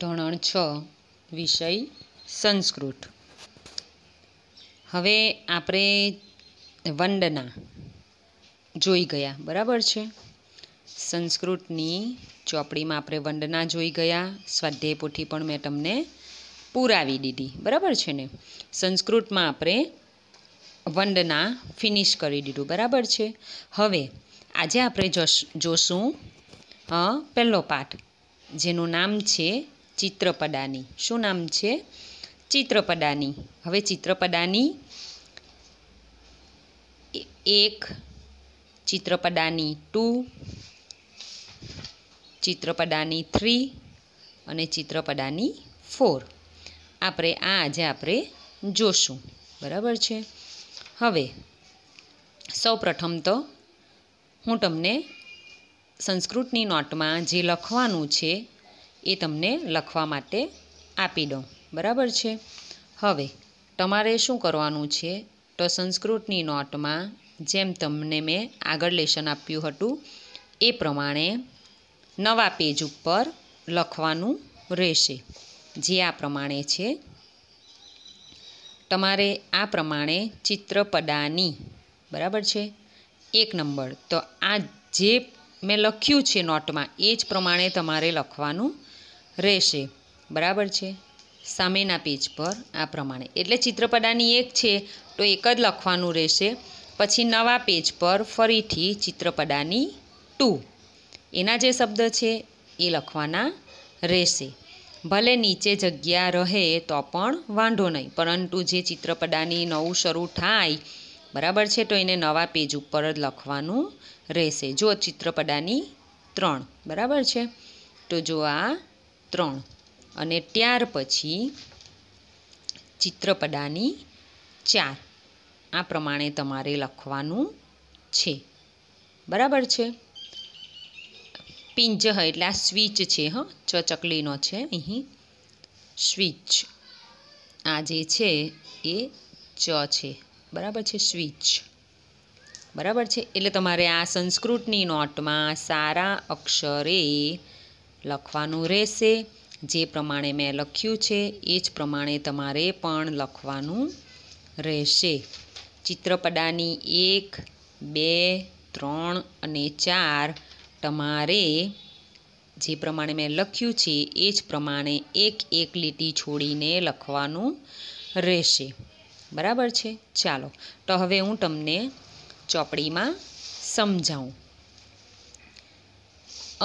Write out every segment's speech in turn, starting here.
ધોરણ છ વિષય સંસ્કૃત હવે આપણે વંદના જોઈ ગયા બરાબર છે સંસ્કૃતની ચોપડીમાં આપણે વંદના જોઈ ગયા સ્વાધ્યાય પોથી પણ મેં તમને પુરાવી દીધી બરાબર છે ને સંસ્કૃતમાં આપણે વંદના ફિનિશ કરી દીધું બરાબર છે હવે આજે આપણે જોશ જોશું પહેલો પાઠ જેનું નામ છે ચિત્રપદાની શું નામ છે ચિત્રપડાની હવે ચિત્રપડાની એક ચિત્રપદાની ટુ ચિત્રપડાની થ્રી અને ચિત્રપદાની ફોર આપણે આ આજે આપણે જોશું બરાબર છે હવે સૌપ્રથમ તો હું તમને સંસ્કૃતની નોટમાં જે લખવાનું છે એ તમને લખવા માટે આપી દઉં બરાબર છે હવે તમારે શું કરવાનું છે તો સંસ્કૃતની નોટમાં જેમ તમને મેં આગળ લેશન આપ્યું હતું એ પ્રમાણે નવા પેજ ઉપર લખવાનું રહેશે જે આ પ્રમાણે છે તમારે આ પ્રમાણે ચિત્રપદાની બરાબર છે એક નંબર તો આ જે મેં લખ્યું છે નોટમાં એ જ પ્રમાણે તમારે લખવાનું રહેશે બરાબર છે સામેના પેજ પર આ પ્રમાણે એટલે ચિત્રપડાની એક છે તો એક જ લખવાનું રહેશે પછી નવા પેજ પર ફરીથી ચિત્રપડાની ટુ એના જે શબ્દ છે એ લખવાના રહેશે ભલે નીચે જગ્યા રહે તો પણ વાંધો નહીં પરંતુ જે ચિત્રપદાની નવું શરૂ થાય બરાબર છે તો એને નવા પેજ ઉપર જ લખવાનું રહેશે જો ચિત્રપદાની ત્રણ બરાબર છે તો જો આ ત્રણ અને ત્યાર પછી ચિત્રપડાની ચાર આ પ્રમાણે તમારે લખવાનું છે બરાબર છે પિંજ એટલે આ સ્વિચ છે હ ચ ચકલીનો છે અહીં સ્વિચ આ જે છે એ ચ છે બરાબર છે સ્વિચ બરાબર છે એટલે તમારે આ સંસ્કૃતની નોટમાં સારા અક્ષરે લખવાનું રહેશે જે પ્રમાણે મેં લખ્યું છે એ જ પ્રમાણે તમારે પણ લખવાનું રહેશે ચિત્રપડાની એક બે ત્રણ અને ચાર તમારે જે પ્રમાણે મેં લખ્યું છે એ જ પ્રમાણે એક એક લીટી છોડીને લખવાનું રહેશે બરાબર છે ચાલો તો હવે હું તમને ચોપડીમાં સમજાવું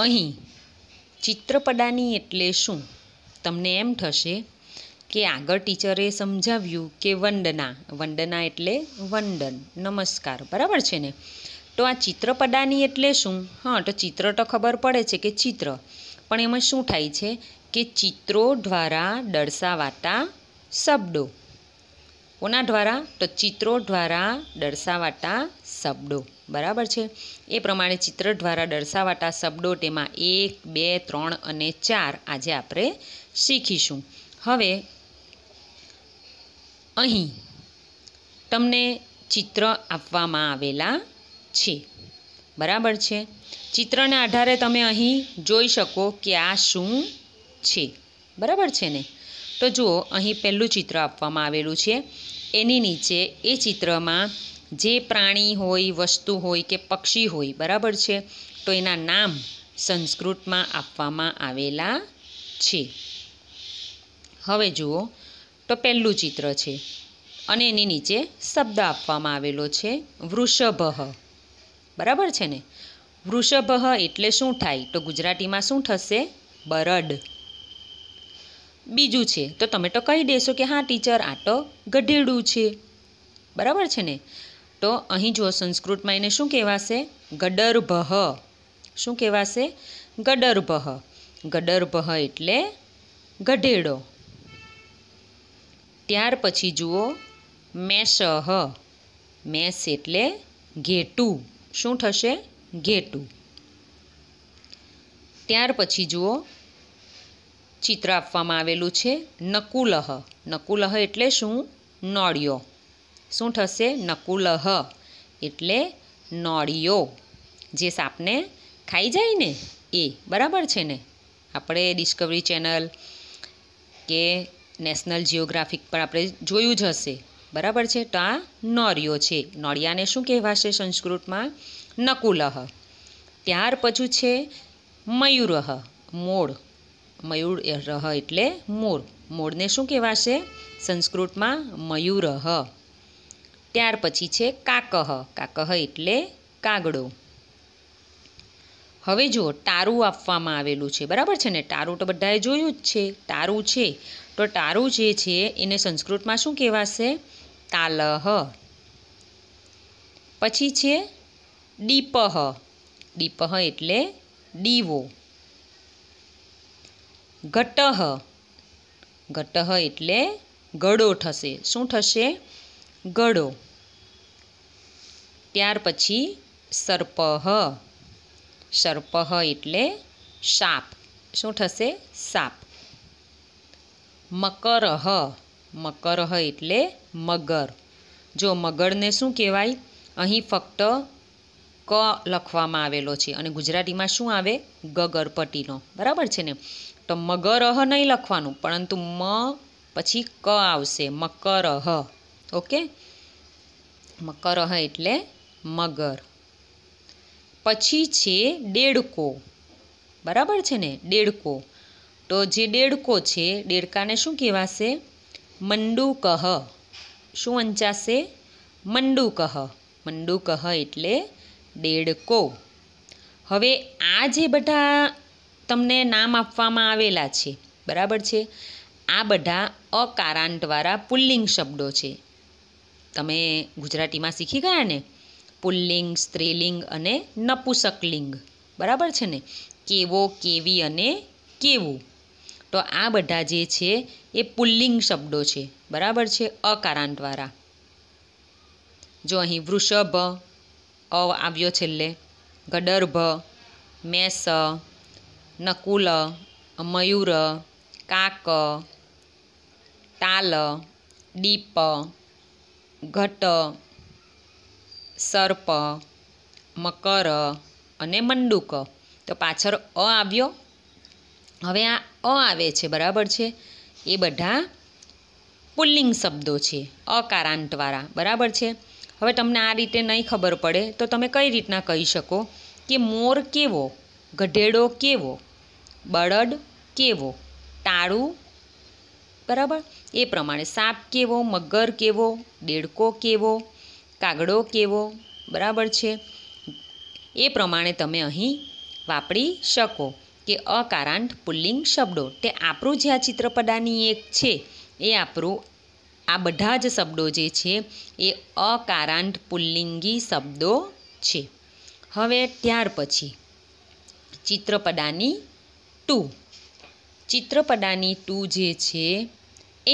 અહીં ચિત્રપડાની એટલે શું તમને એમ થશે કે આગળ ટીચરે સમજાવ્યું કે વંદના વંદના એટલે વંદન નમસ્કાર બરાબર છે ને તો આ ચિત્રપડાની એટલે શું હા તો ચિત્ર તો ખબર પડે છે કે ચિત્ર પણ એમાં શું થાય છે કે ચિત્રો દ્વારા દર્શાવાતા શબ્દો કોના દ્વારા તો ચિત્રો દ્વારા દર્શાવાતા શબ્દો બરાબર છે એ પ્રમાણે ચિત્ર દ્વારા દર્શાવાતા શબ્દો તેમાં એક બે ત્રણ અને ચાર આજે આપણે શીખીશું હવે અહીં તમને ચિત્ર આપવામાં આવેલા છે બરાબર છે ચિત્રને આધારે તમે અહીં જોઈ શકો કે આ શું છે બરાબર છે ને તો જુઓ અહીં પહેલું ચિત્ર આપવામાં આવેલું છે એની નીચે એ ચિત્રમાં જે પ્રાણી હોય વસ્તુ હોય કે પક્ષી હોય બરાબર છે તો એના નામ સંસ્કૃતમાં આપવામાં આવેલા છે હવે જુઓ તો પહેલું ચિત્ર છે અને એની નીચે શબ્દ આપવામાં આવેલો છે વૃષભ બરાબર છે ને વૃષભ એટલે શું થાય તો ગુજરાતીમાં શું થશે બરડ બીજું છે તો તમે તો કહી દેશો કે હા ટીચર આ તો ગધેડું છે બરાબર છે ને તો અહીં જુઓ સંસ્કૃતમાં એને શું કહેવાશે ગડર્ભહ શું કહેવાશે ગડર્ભહ ગડર્ભહ એટલે ગઢેડો ત્યાર પછી જુઓ મેષહ મેષ એટલે ઘેટું શું થશે ઘેટું ત્યાર પછી જુઓ ચિત્ર આપવામાં આવેલું છે નકુલહ નકુલહ એટલે શું નોળિયો શું થશે નકુલહ એટલે નોળિયો જે સાપને ખાઈ જાય ને એ બરાબર છે ને આપણે ડિસ્કવરી ચેનલ કે નેશનલ જિયોગ્રાફિક પણ આપણે જોયું જ હશે બરાબર છે તો આ નોરિયો છે નોળિયાને શું કહેવાશે સંસ્કૃતમાં નકુલહ ત્યાર પછી છે મયુરહ મોળ મયુર રહ એટલે મોર મોળને શું કહેવાશે સંસ્કૃતમાં મયુરહ ત્યાર પછી છે કાકહ કાકહ એટલે કાગડો હવે જુઓ ટારું આપવામાં આવેલું છે બરાબર છે ને ટારું તો બધાએ જોયું જ છે ટારું છે તો ટારું જે છે એને સંસ્કૃતમાં શું કહેવાશે તાલહ પછી છે દીપહ દીપહ એટલે દીવો ઘટહ ઘટહ એટલે ગળો થશે શું થશે ગળો ત્યાર પછી સર્પહ સર્પહ એટલે સાપ શું થશે સાપ મકરહ મકરહ એટલે મગર જો મગરને શું કહેવાય અહીં ફક્ત ક લખવામાં આવેલો છે અને ગુજરાતીમાં શું આવે ગગરપટીનો બરાબર છે ને તો મગરહ નહીં લખવાનું પરંતુ મ પછી ક આવશે મકરહ ઓકે કરહ એટલે મગર પછી છે ડેડકો બરાબર છે ને ડેડકો તો જે ડેડકો છે ડેડકાને શું કહેવાશે મંડુકહ શું વંચાશે મંડુકહ મંડુકહ એટલે ડેડકો હવે આ જે બધા તમને નામ આપવામાં આવેલા છે બરાબર છે આ બધા અકારાંતવાળા પુલ્લિંગ શબ્દો છે તમે ગુજરાતીમાં શીખી ગયા ને પુલ્લિંગ સ્ત્રીલિંગ અને નપુસકલિંગ બરાબર છે ને કેવો કેવી અને કેવું તો આ બધા જે છે એ પુલ્લિંગ શબ્દો છે બરાબર છે અકારાંતવાળા જો અહીં વૃષભ અ આવ્યો છેલ્લે ગડર્ભ મેસ નકુલ મયુર કાક તાલ દીપ ઘટ સર્પ મકર અને મંડુક તો પાછળ અ આવ્યો હવે આ અ આવે છે બરાબર છે એ બધા પુલ્લિંગ શબ્દો છે અકારાંતવાળા બરાબર છે હવે તમને આ રીતે નહીં ખબર પડે તો તમે કઈ રીતના કહી શકો કે મોર કેવો ગઢેડો કેવો બળદ કેવો તાળું બરાબર એ પ્રમાણે સાપ કેવો મગર કેવો દેડકો કેવો કાગડો કેવો બરાબર છે એ પ્રમાણે તમે અહીં વાપરી શકો કે અકારાંત પુલ્લિંગ શબ્દો તે આપણું જે આ ચિત્રપદાની એક છે એ આપણું આ બધા જ શબ્દો જે છે એ અકારાંત પુલ્લિંગી શબ્દો છે હવે ત્યાર પછી ચિત્રપદાની ટુ ચિત્રપદાની ટુ જે છે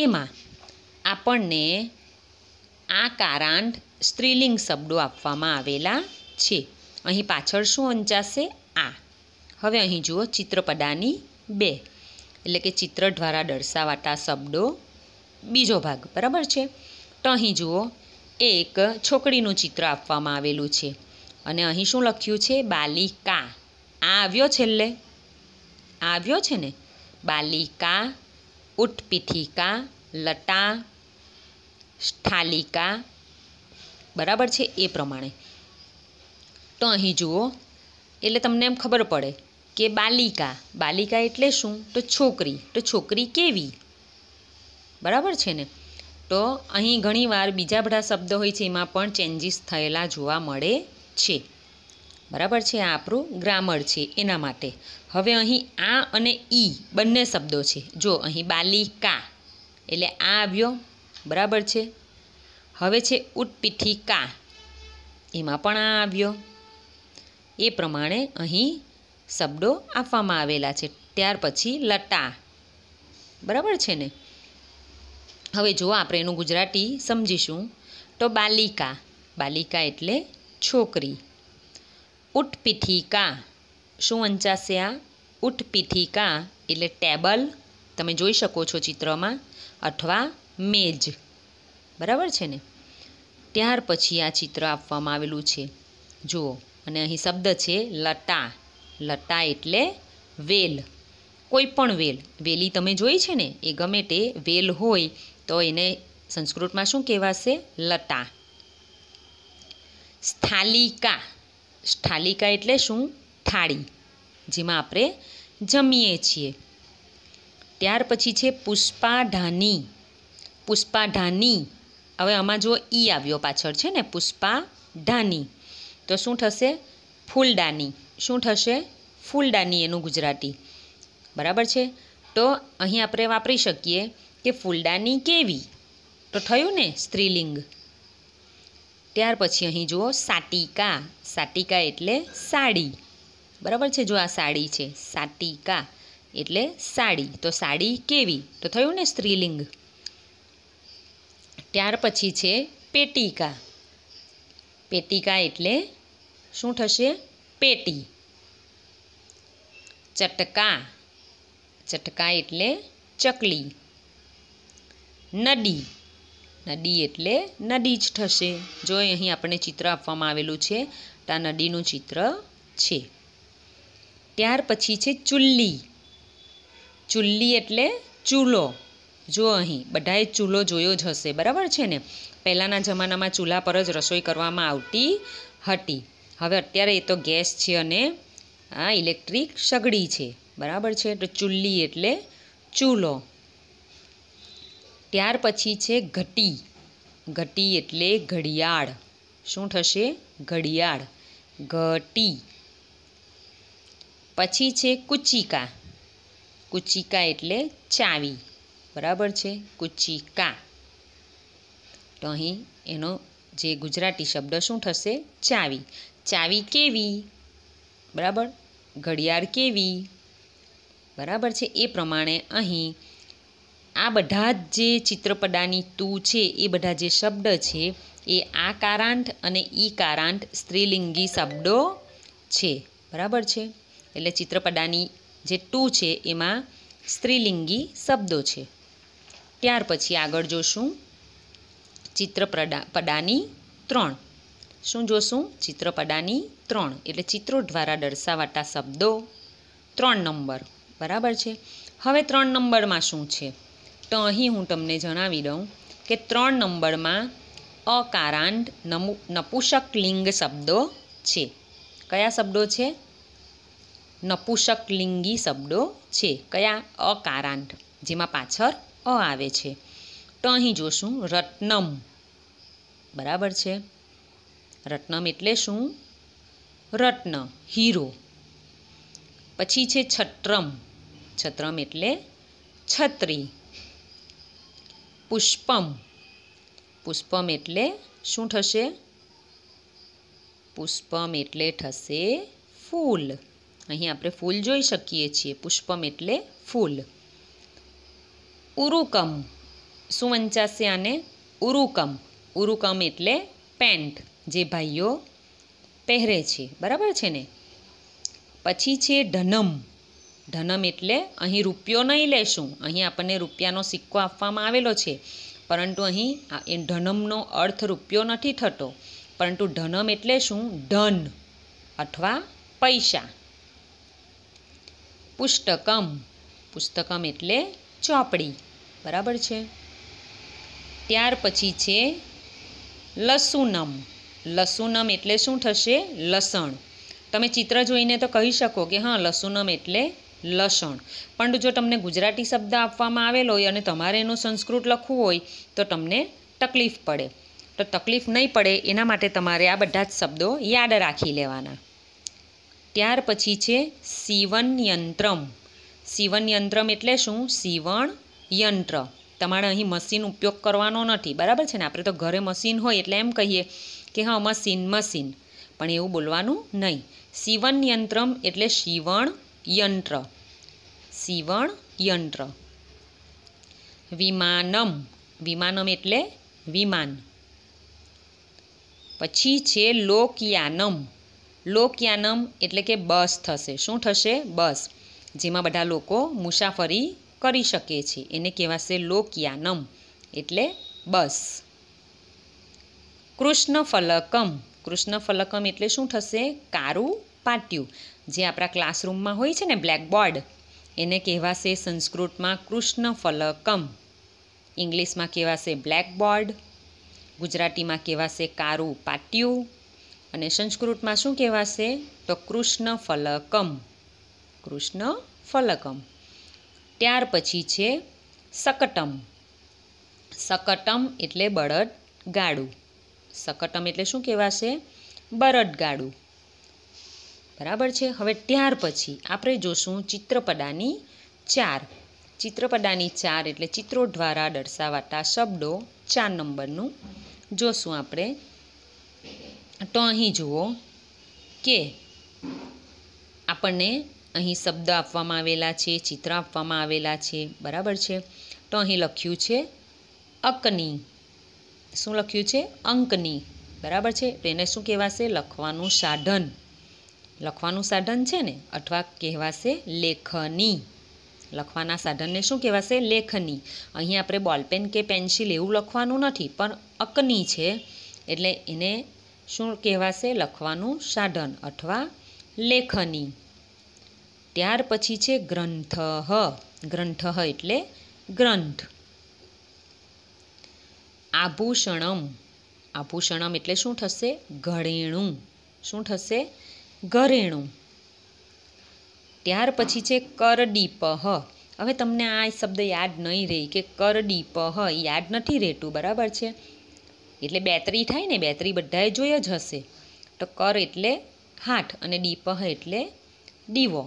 એમાં આપણને આ કારાંત સ્ત્રીલિંગ શબ્દો આપવામાં આવેલા છે અહીં પાછળ શું અંચાશે આ હવે અહીં જુઓ ચિત્રપદાની બે એટલે કે ચિત્ર દ્વારા દર્શાવાતા શબ્દો બીજો ભાગ બરાબર છે તો અહીં જુઓ એક છોકરીનું ચિત્ર આપવામાં આવેલું છે અને અહીં શું લખ્યું છે બાલિકા આ આવ્યો છેલ્લે આ આવ્યો છે ને બાલિકા ઉટપીઠિકા લટા સ્થાલિકા બરાબર છે એ પ્રમાણે તો અહીં જુઓ એટલે તમને એમ ખબર પડે કે બાલિકા બાલિકા એટલે શું તો છોકરી તો છોકરી કેવી બરાબર છે ને તો અહીં ઘણીવાર બીજા બધા શબ્દો હોય છે એમાં પણ ચેન્જીસ થયેલા જોવા મળે છે બરાબર છે આ આપણું ગ્રામર છે એના માટે હવે અહીં આ અને ઈ બંને શબ્દો છે જો અહીં બાલિકા એટલે આ આવ્યો બરાબર છે હવે છે ઉત્પિથિકા એમાં પણ આ આવ્યો એ પ્રમાણે અહીં શબ્દો આપવામાં આવેલા છે ત્યાર પછી લટા બરાબર છે ને હવે જો આપણે એનું ગુજરાતી સમજીશું તો બાલિકા બાલિકા એટલે છોકરી ઉટપીથિકા શું વંચાશે આ ઉટપીથિકા એટલે ટેબલ તમે જોઈ શકો છો ચિત્રમાં અથવા મેજ બરાબર છે ને ત્યાર પછી આ ચિત્ર આપવામાં આવેલું છે જુઓ અને અહીં શબ્દ છે લટા લટા એટલે વેલ કોઈ પણ વેલ વેલી તમે જોઈ છે ને એ ગમે તે વેલ હોય તો એને સંસ્કૃતમાં શું કહેવાશે લટા સ્થાલિકા સ્થાલિકા એટલે શું થાળી જેમાં આપણે જમીએ છીએ ત્યાર પછી છે પુષ્પાઢાની પુષ્પાઢાની હવે આમાં જો ઈ આવ્યો પાછળ છે ને પુષ્પાઢાની તો શું થશે ફૂલદાની શું થશે ફૂલદાની એનું ગુજરાતી બરાબર છે તો અહીં આપણે વાપરી શકીએ કે ફૂલદાની કેવી તો થયું ને સ્ત્રીલિંગ ત્યાર પછી અહીં જુઓ સાટિકા સાટિકા એટલે સાડી બરાબર છે જો આ સાડી છે સાટિકા એટલે સાડી તો સાડી કેવી તો થયું ને સ્ત્રીલિંગ ત્યાર પછી છે પેટિકા પેટિકા એટલે શું થશે પેટી ચટકા ચટકા એટલે ચકલી નદી નદી એટલે નદી જ થશે જો અહીં આપણે ચિત્ર આપવામાં આવેલું છે તો આ નદીનું ચિત્ર છે ત્યાર પછી છે ચુલ્લી ચુલ્લી એટલે ચૂલો જો અહીં બધાએ ચૂલો જોયો જ હશે બરાબર છે ને પહેલાંના જમાનામાં ચૂલા પર જ રસોઈ કરવામાં આવતી હતી હવે અત્યારે એ તો ગેસ છે અને આ ઇલેક્ટ્રિક સગડી છે બરાબર છે તો ચુલ્લી એટલે ચૂલો ત્યાર પછી છે ઘટી ઘટી એટલે ઘડિયાળ શું થશે ઘડિયાળ ઘટી પછી છે કુચિકા કુચિકા એટલે ચાવી બરાબર છે કુચિકા તો અહીં એનો જે ગુજરાતી શબ્દ શું થશે ચાવી ચાવી કેવી બરાબર ઘડિયાળ કેવી બરાબર છે એ પ્રમાણે અહીં આ બધા જ જે ચિત્રપડાની તું છે એ બધા જે શબ્દ છે એ આ કારાંઠ અને ઈ કારાંઠ સ્ત્રીલિંગી શબ્દો છે બરાબર છે એટલે ચિત્રપડાની જે ટુ છે એમાં સ્ત્રીલિંગી શબ્દો છે ત્યાર પછી આગળ જોશું ચિત્રપડા પડાની ત્રણ શું જોશું ચિત્રપડાની ત્રણ એટલે ચિત્રો દ્વારા દર્શાવાતા શબ્દો ત્રણ નંબર બરાબર છે હવે ત્રણ નંબરમાં શું છે તો અહીં હું તમને જણાવી દઉં કે ત્રણ નંબરમાં અકારાંત નમુ નપુષક લિંગ શબ્દો છે કયા શબ્દો છે નપુષક લિંગી શબ્દો છે કયા અકારાંત જેમાં પાછળ અ આવે છે તો અહીં જોશું રત્નમ બરાબર છે રત્નમ એટલે શું રત્ન હીરો પછી છે છત્રમ છત્રમ એટલે છત્રી પુષ્પમ પુષ્પમ એટલે શું થશે પુષ્પમ એટલે થશે ફૂલ અહીં આપણે ફૂલ જોઈ શકીએ છીએ પુષ્પમ એટલે ફૂલ ઉરુકમ શું વંચાશે આને ઉરુકમ ઉરુકમ એટલે પેન્ટ જે ભાઈઓ પહેરે છે બરાબર છે ને પછી છે ઢનમ ધનમ એટલે અહીં રૂપિયો નહીં લેશું અહીં આપણને રૂપિયાનો સિક્કો આપવામાં આવેલો છે પરંતુ અહીં એ ધનમનો અર્થ રૂપિયો નથી થતો પરંતુ ધનમ એટલે શું ધન અથવા પૈસા પુસ્તકમ પુસ્તકમ એટલે ચોપડી બરાબર છે ત્યાર પછી છે લસુનમ લસુનમ એટલે શું થશે લસણ તમે ચિત્ર જોઈને તો કહી શકો કે હા લસુનમ એટલે લસણ પણ જો તમને ગુજરાતી શબ્દ આપવામાં આવેલો હોય અને તમારે એનું સંસ્કૃત લખવું હોય તો તમને તકલીફ પડે તો તકલીફ નહીં પડે એના માટે તમારે આ બધા જ શબ્દો યાદ રાખી લેવાના ત્યાર પછી છે સીવન યંત્રમ સીવન યંત્રમ એટલે શું સીવણ યંત્ર તમારે અહીં મશીન ઉપયોગ કરવાનો નથી બરાબર છે ને આપણે તો ઘરે મશીન હોય એટલે એમ કહીએ કે હા મશીન મશીન પણ એવું બોલવાનું નહીં સીવન યંત્રમ એટલે સીવણ યંત્ર સીવણ યંત્ર વિમાનમ વિમાનમ એટલે વિમાન પછી છે લોકયાનમ લોકયાનમ એટલે કે બસ થશે શું થશે બસ જેમાં બધા લોકો મુસાફરી કરી શકે છે એને કહેવાશે લોકયાનમ એટલે બસ કૃષ્ણ ફલકમ કૃષ્ણ ફલકમ એટલે શું થશે કારું પાટિયું જે આપણા ક્લાસરૂમમાં હોય છે ને બ્લેકબોર્ડ એને કહેવાશે સંસ્કૃતમાં કૃષ્ણ ફલકમ ઇંગ્લિશમાં કહેવાશે બ્લેકબોર્ડ ગુજરાતીમાં કહેવાશે કારું પાટિયું અને સંસ્કૃતમાં શું કહેવાશે તો કૃષ્ણ ફલકમ કૃષ્ણ ફલકમ ત્યાર પછી છે સકટમ સકટમ એટલે બળદ ગાડું સકટમ એટલે શું કહેવાશે બળદ ગાડું બરાબર છે હવે ત્યાર પછી આપણે જોશું ચિત્રપદાની ચાર ચિત્રપદાની ચાર એટલે ચિત્રો દ્વારા દર્શાવાતા શબ્દો ચાર નંબરનું જોશું આપણે તો અહીં જુઓ કે આપણને અહીં શબ્દ આપવામાં આવેલા છે ચિત્ર આપવામાં આવેલા છે બરાબર છે તો અહીં લખ્યું છે અકની શું લખ્યું છે અંકની બરાબર છે એને શું કહેવાશે લખવાનું સાધન લખવાનું સાધન છે ને અથવા કહેવાશે લેખની લખવાના સાધનને શું કહેવાશે લેખની અહીં આપણે બોલપેન કે પેન્સિલ એવું લખવાનું નથી પણ અકની છે એટલે એને શું કહેવાશે લખવાનું સાધન અથવા લેખની ત્યાર પછી છે ગ્રંથ ગ્રંથઃ એટલે ગ્રંથ આભૂષણમ આભૂષણમ એટલે શું થશે ઘરેણું શું થશે ઘરેણું ત્યાર પછી છે કરડીપહ હવે તમને આ શબ્દ યાદ નહીં રહે કે કરડીપહ યાદ નથી રહેતું બરાબર છે એટલે બેતરી થાય ને બેતરી બધાએ જોઈ જ હશે તો કર એટલે હાથ અને દીપહ એટલે દીવો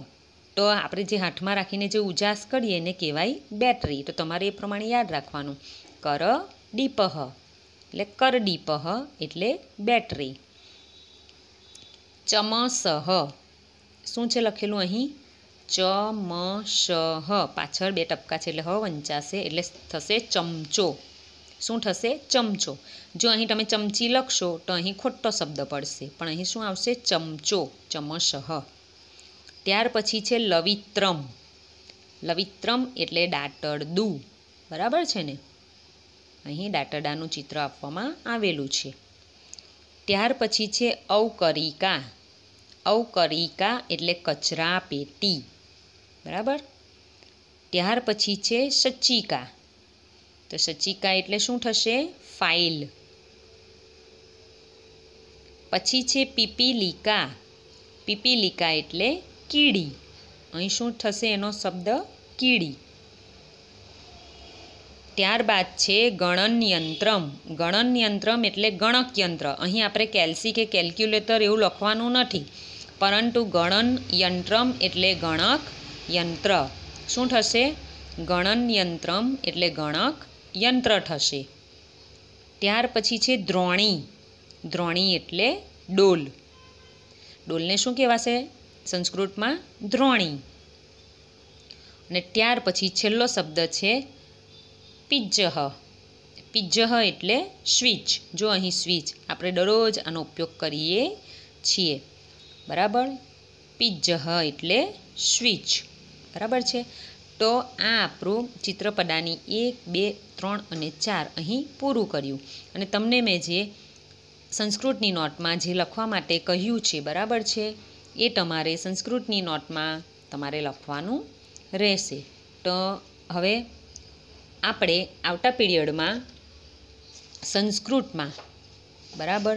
તો આપણે જે હાથમાં રાખીને જે ઉજાસ કરીએ એને કહેવાય બેટરી તો તમારે એ પ્રમાણે યાદ રાખવાનું કર દીપહ એટલે કર કરડીપહ એટલે બેટરી ચમસહ શું છે લખેલું અહીં ચમસહ પાછળ બે ટપકા છે એટલે હ વંચાશે એટલે થશે ચમચો શું થશે ચમચો જો અહીં તમે ચમચી લખશો તો અહીં ખોટો શબ્દ પડશે પણ અહીં શું આવશે ચમચો ચમસહ ત્યાર પછી છે લવિત્રમ લવિત્રમ એટલે દાટડદું બરાબર છે ને અહીં દાટરડાનું ચિત્ર આપવામાં આવેલું છે ત્યાર પછી છે અવકરિકા અવકરિકા એટલે કચરા પેટી બરાબર ત્યાર પછી છે સચિકા તો સચિકા એટલે શું થશે ફાઇલ પછી છે પીપીલિકા પીપીલિકા એટલે કીડી અહીં શું થશે એનો શબ્દ કીડી ત્યારબાદ છે ગણનયંત્રમ ગણનયંત્રમ એટલે ગણકયંત્ર અહીં આપણે કેલ્સી કે કેલ્ક્યુલેટર એવું લખવાનું નથી પરંતુ ગણનયંત્રમ એટલે ગણક યંત્ર શું થશે ગણનયંત્રમ એટલે ગણક યંત્ર થશે ત્યાર પછી છે દ્રોણી દ્રોણી એટલે ડોલ ડોલને શું કહેવાશે સંસ્કૃતમાં દ્રોણી અને ત્યાર પછી છેલ્લો શબ્દ છે પિજ્જહ પિજ્જહ એટલે સ્વિચ જો અહીં સ્વિચ આપણે દરરોજ આનો ઉપયોગ કરીએ છીએ બરાબર પિજ્જહ એટલે સ્વિચ બરાબર છે તો આ આપણું ચિત્રપદાની એક બે ત્રણ અને ચાર અહીં પૂરું કર્યું અને તમને મેં જે સંસ્કૃતની નોટમાં જે લખવા માટે કહ્યું છે બરાબર છે એ તમારે સંસ્કૃતની નોટમાં તમારે લખવાનું રહેશે તો હવે આપણે આવતા પીરિયડમાં સંસ્કૃતમાં બરાબર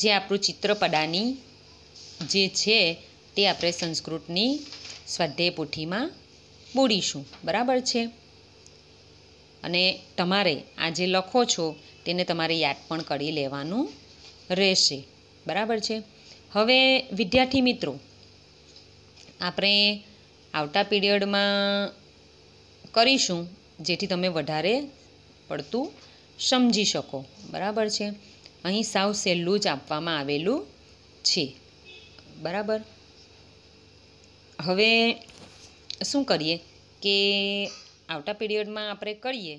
જે આપણું ચિત્રપડાની જે છે તે આપણે સંસ્કૃતની સ્વાધ્યાય પોથીમાં બોલીશું બરાબર છે અને તમારે આ જે લખો છો તેને તમારે યાદ પણ કરી લેવાનું રહેશે બરાબર છે હવે વિદ્યાર્થી મિત્રો આપણે આવતા પીરિયડમાં કરીશું જેથી તમે વધારે પડતું સમજી શકો બરાબર છે અહીં સાવ સહેલું જ આપવામાં આવેલું છે બરાબર હવે શું કરીએ કે આવતા પીરિયડમાં આપણે કરીએ